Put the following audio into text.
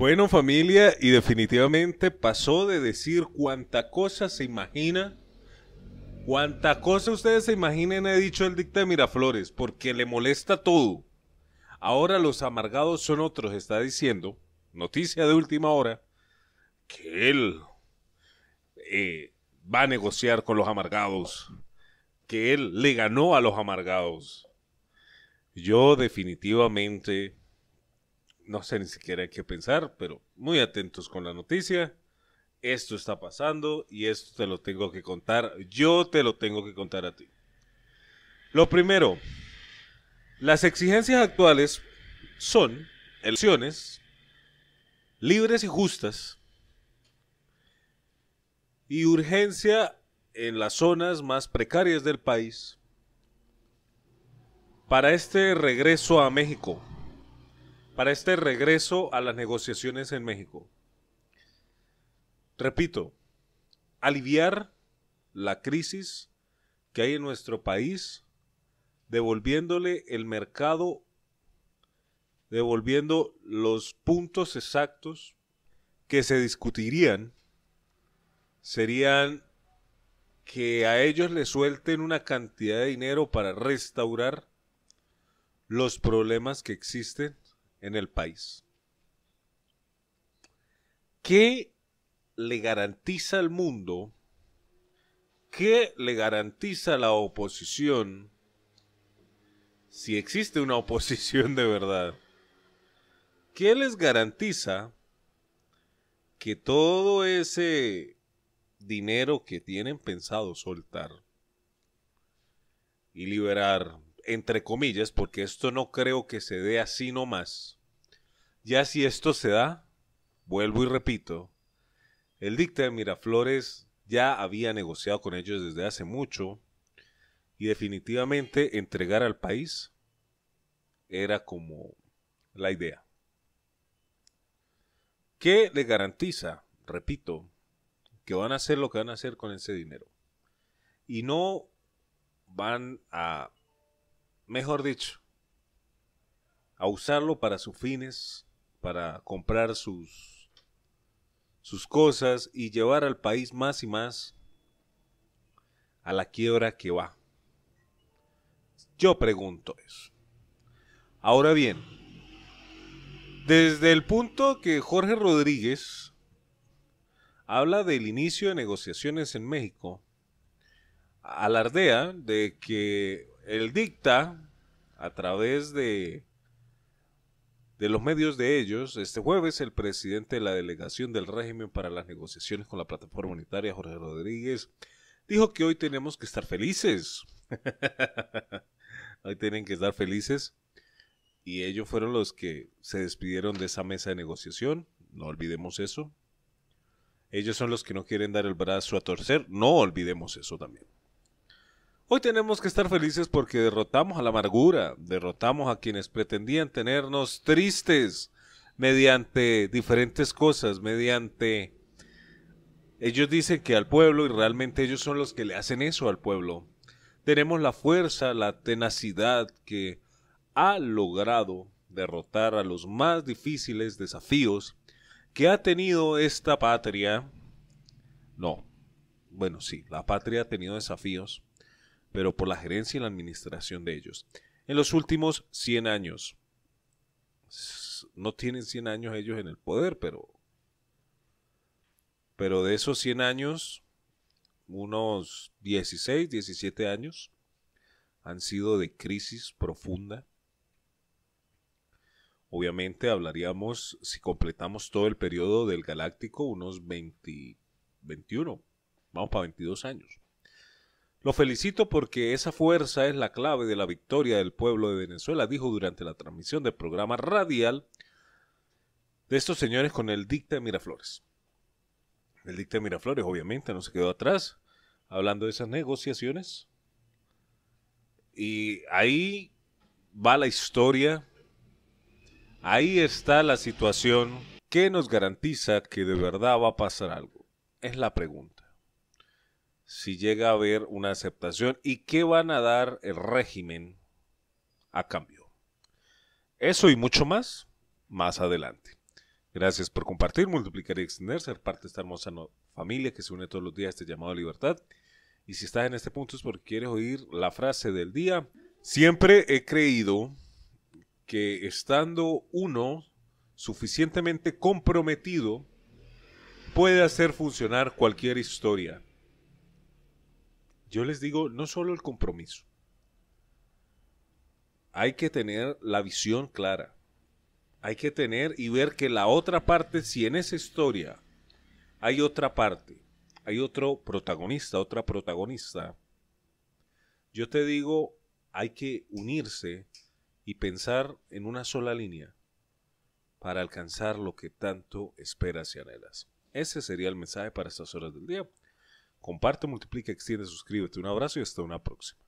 Bueno, familia, y definitivamente pasó de decir cuánta cosa se imagina, cuánta cosa ustedes se imaginen, he dicho el dicta de Miraflores, porque le molesta todo. Ahora los amargados son otros, está diciendo, noticia de última hora, que él eh, va a negociar con los amargados, que él le ganó a los amargados. Yo definitivamente no sé ni siquiera qué pensar, pero muy atentos con la noticia. Esto está pasando y esto te lo tengo que contar. Yo te lo tengo que contar a ti. Lo primero, las exigencias actuales son elecciones libres y justas y urgencia en las zonas más precarias del país para este regreso a México para este regreso a las negociaciones en México? Repito, aliviar la crisis que hay en nuestro país, devolviéndole el mercado, devolviendo los puntos exactos que se discutirían, serían que a ellos le suelten una cantidad de dinero para restaurar los problemas que existen en el país. ¿Qué le garantiza al mundo? ¿Qué le garantiza a la oposición? Si existe una oposición de verdad. ¿Qué les garantiza que todo ese dinero que tienen pensado soltar y liberar entre comillas, porque esto no creo que se dé así nomás. Ya si esto se da, vuelvo y repito, el dicta de Miraflores ya había negociado con ellos desde hace mucho y definitivamente entregar al país era como la idea. ¿Qué le garantiza? Repito, que van a hacer lo que van a hacer con ese dinero. Y no van a mejor dicho, a usarlo para sus fines, para comprar sus, sus cosas y llevar al país más y más a la quiebra que va. Yo pregunto eso. Ahora bien, desde el punto que Jorge Rodríguez habla del inicio de negociaciones en México, alardea de que el dicta a través de de los medios de ellos, este jueves el presidente de la delegación del régimen para las negociaciones con la plataforma unitaria, Jorge Rodríguez, dijo que hoy tenemos que estar felices. hoy tienen que estar felices. Y ellos fueron los que se despidieron de esa mesa de negociación. No olvidemos eso. Ellos son los que no quieren dar el brazo a torcer. No olvidemos eso también. Hoy tenemos que estar felices porque derrotamos a la amargura, derrotamos a quienes pretendían tenernos tristes mediante diferentes cosas, mediante... Ellos dicen que al pueblo, y realmente ellos son los que le hacen eso al pueblo, tenemos la fuerza, la tenacidad que ha logrado derrotar a los más difíciles desafíos que ha tenido esta patria. No, bueno, sí, la patria ha tenido desafíos pero por la gerencia y la administración de ellos. En los últimos 100 años, no tienen 100 años ellos en el poder, pero, pero de esos 100 años, unos 16, 17 años han sido de crisis profunda. Obviamente hablaríamos, si completamos todo el periodo del galáctico, unos 21, vamos para 22 años. Lo felicito porque esa fuerza es la clave de la victoria del pueblo de Venezuela, dijo durante la transmisión del programa radial de estos señores con el dicta de Miraflores. El dicta de Miraflores obviamente no se quedó atrás hablando de esas negociaciones. Y ahí va la historia, ahí está la situación. ¿Qué nos garantiza que de verdad va a pasar algo? Es la pregunta si llega a haber una aceptación y qué van a dar el régimen a cambio. Eso y mucho más, más adelante. Gracias por compartir, multiplicar y extender, ser parte de esta hermosa familia que se une todos los días a este llamado a libertad. Y si estás en este punto es porque quieres oír la frase del día. Siempre he creído que estando uno suficientemente comprometido puede hacer funcionar cualquier historia. Yo les digo, no solo el compromiso. Hay que tener la visión clara. Hay que tener y ver que la otra parte, si en esa historia hay otra parte, hay otro protagonista, otra protagonista, yo te digo, hay que unirse y pensar en una sola línea para alcanzar lo que tanto esperas y anhelas. Ese sería el mensaje para estas horas del día. Comparte, multiplica, extiende, suscríbete. Un abrazo y hasta una próxima.